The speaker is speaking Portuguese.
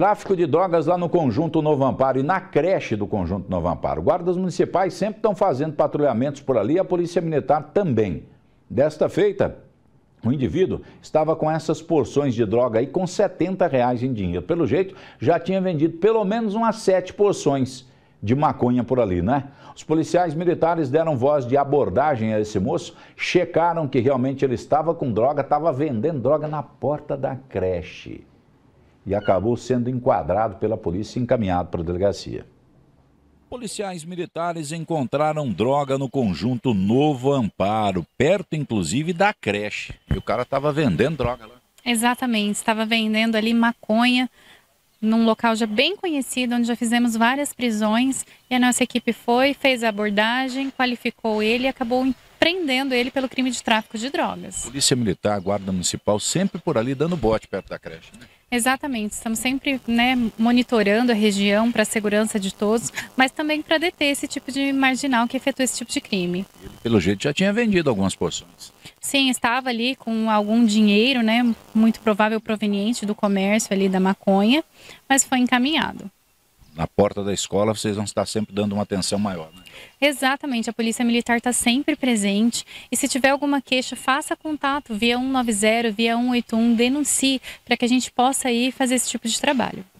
Tráfico de drogas lá no Conjunto Novo Amparo e na creche do Conjunto Novo Amparo. Guardas municipais sempre estão fazendo patrulhamentos por ali, a Polícia Militar também. Desta feita, o indivíduo estava com essas porções de droga aí com 70 reais em dinheiro. Pelo jeito, já tinha vendido pelo menos umas sete porções de maconha por ali, né? Os policiais militares deram voz de abordagem a esse moço, checaram que realmente ele estava com droga, estava vendendo droga na porta da creche e acabou sendo enquadrado pela polícia e encaminhado para a delegacia. Policiais militares encontraram droga no conjunto Novo Amparo, perto inclusive da creche. E o cara estava vendendo droga lá. Exatamente, estava vendendo ali maconha num local já bem conhecido, onde já fizemos várias prisões. E a nossa equipe foi, fez a abordagem, qualificou ele e acabou prendendo ele pelo crime de tráfico de drogas. Polícia Militar, Guarda Municipal, sempre por ali dando bote perto da creche. Né? Exatamente, estamos sempre né, monitorando a região para a segurança de todos, mas também para deter esse tipo de marginal que efetua esse tipo de crime. Ele, pelo jeito, já tinha vendido algumas porções. Sim, estava ali com algum dinheiro, né, muito provável proveniente do comércio ali da maconha, mas foi encaminhado na porta da escola, vocês vão estar sempre dando uma atenção maior. Né? Exatamente, a Polícia Militar está sempre presente e se tiver alguma queixa, faça contato via 190, via 181, denuncie para que a gente possa ir fazer esse tipo de trabalho.